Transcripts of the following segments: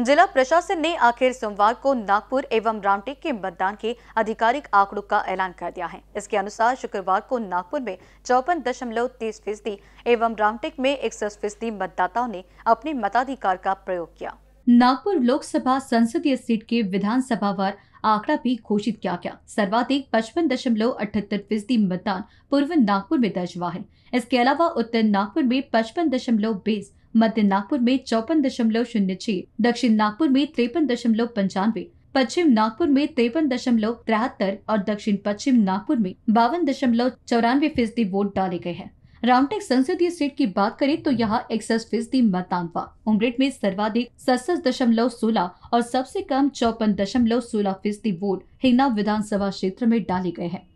जिला प्रशासन ने आखिर सोमवार को नागपुर एवं रामटेक के मतदान के आधिकारिक आंकड़ों का ऐलान कर दिया है इसके अनुसार शुक्रवार को नागपुर में चौपन दशमलव तीस फीसदी एवं रामटेक में इकसठ फीसदी मतदाताओं ने अपने मताधिकार का प्रयोग किया नागपुर लोकसभा संसदीय सीट के विधानसभावार आंकड़ा भी घोषित किया गया सर्वाधिक पचपन दशमलव अठहत्तर फीसदी मतदान पूर्व नागपुर में दर्ज हुआ है इसके अलावा उत्तर नागपुर में पचपन दशमलव बीस मध्य नागपुर में चौपन दशमलव शून्य छह दक्षिण नागपुर में तिरपन दशमलव पंचानवे पश्चिम नागपुर में तिरपन दशमलव तिहत्तर और दक्षिण पश्चिम नागपुर में बावन दशमलव चौरानवे फीसदी वोट डाले गए हैं रामटेक संसदीय सीट की बात करें तो यहाँ इकसठ फीसदी मतदान हुआ उमरेट में सर्वाधिक सड़सठ दशमलव सोलह और सबसे कम चौपन दशमलव सोलह फीसदी वोट हिंगना विधानसभा क्षेत्र में डाले गए हैं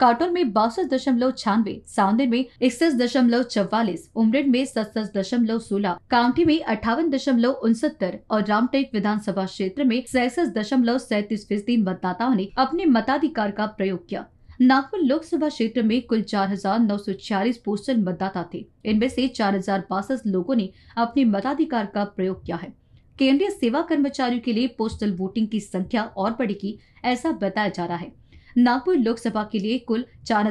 काटोल में बासठ दशमलव छियानवे सावंदे में इकसठ दशमलव चौवालीस उमरेड में सत्तर दशमलव सोलह कामठी में अठावन दशमलव उनसत्तर और रामटेक विधानसभा क्षेत्र में सैसठ दशमलव सैतीस फीसदी मतदाताओं ने अपने मताधिकार का प्रयोग किया नागपुर लोकसभा क्षेत्र में कुल चार हजार नौ सौ छियालीस पोस्टल मतदाता थे इनमें से चार हजार बासठ लोगों ने अपने मताधिकार का प्रयोग किया है केंद्रीय सेवा कर्मचारियों के लिए पोस्टल वोटिंग की संख्या और बढ़ेगी ऐसा बताया जा रहा है नागपुर लोकसभा के लिए कुल चार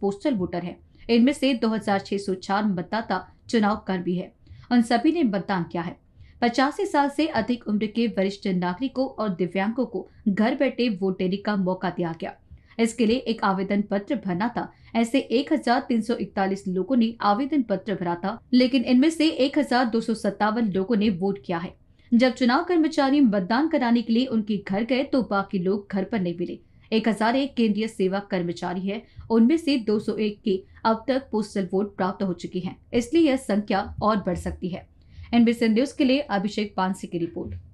पोस्टल वोटर हैं। इनमें से 2,604 मतदाता चुनाव कर्मी है उन सभी ने मतदान किया है पचासी साल से अधिक उम्र के वरिष्ठ नागरिकों और दिव्यांगों को घर बैठे वोट देने का मौका दिया गया इसके लिए एक आवेदन पत्र भरना था ऐसे 1341 लोगों ने आवेदन पत्र भरा था लेकिन इनमें से एक लोगों ने वोट किया है जब चुनाव कर्मचारी मतदान कराने के लिए उनके घर गए तो बाकी लोग घर पर नहीं मिले एक हजार एक केंद्रीय सेवा कर्मचारी है उनमें से 201 की अब तक पोस्टल वोट प्राप्त हो चुकी हैं इसलिए यह संख्या और बढ़ सकती है एनबीसी न्यूज के लिए अभिषेक पानसी की रिपोर्ट